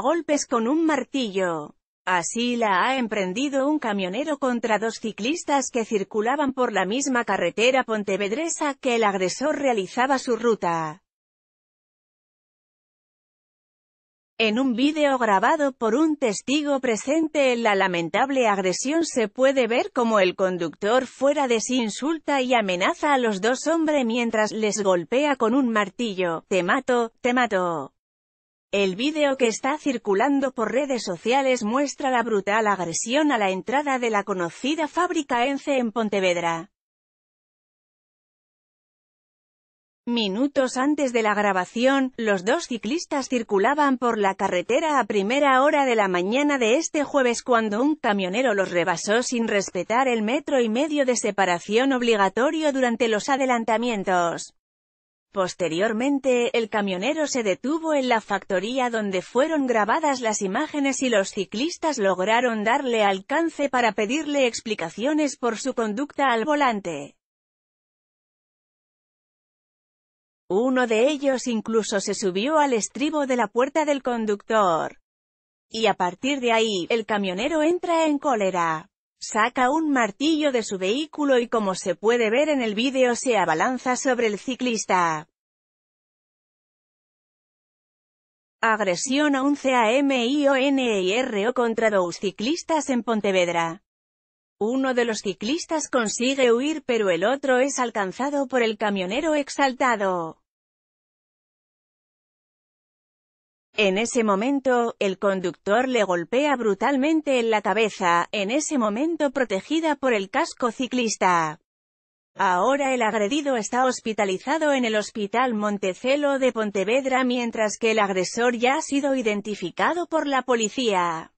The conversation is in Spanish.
golpes con un martillo. Así la ha emprendido un camionero contra dos ciclistas que circulaban por la misma carretera pontevedresa que el agresor realizaba su ruta. En un vídeo grabado por un testigo presente en la lamentable agresión se puede ver como el conductor fuera de sí insulta y amenaza a los dos hombres mientras les golpea con un martillo. Te mato, te mato. El vídeo que está circulando por redes sociales muestra la brutal agresión a la entrada de la conocida fábrica ENCE en Pontevedra. Minutos antes de la grabación, los dos ciclistas circulaban por la carretera a primera hora de la mañana de este jueves cuando un camionero los rebasó sin respetar el metro y medio de separación obligatorio durante los adelantamientos. Posteriormente, el camionero se detuvo en la factoría donde fueron grabadas las imágenes y los ciclistas lograron darle alcance para pedirle explicaciones por su conducta al volante. Uno de ellos incluso se subió al estribo de la puerta del conductor. Y a partir de ahí, el camionero entra en cólera saca un martillo de su vehículo y como se puede ver en el vídeo se abalanza sobre el ciclista. Agresión a un CAMIONERO e contra dos ciclistas en Pontevedra. Uno de los ciclistas consigue huir pero el otro es alcanzado por el camionero exaltado. En ese momento, el conductor le golpea brutalmente en la cabeza, en ese momento protegida por el casco ciclista. Ahora el agredido está hospitalizado en el Hospital Montecelo de Pontevedra mientras que el agresor ya ha sido identificado por la policía.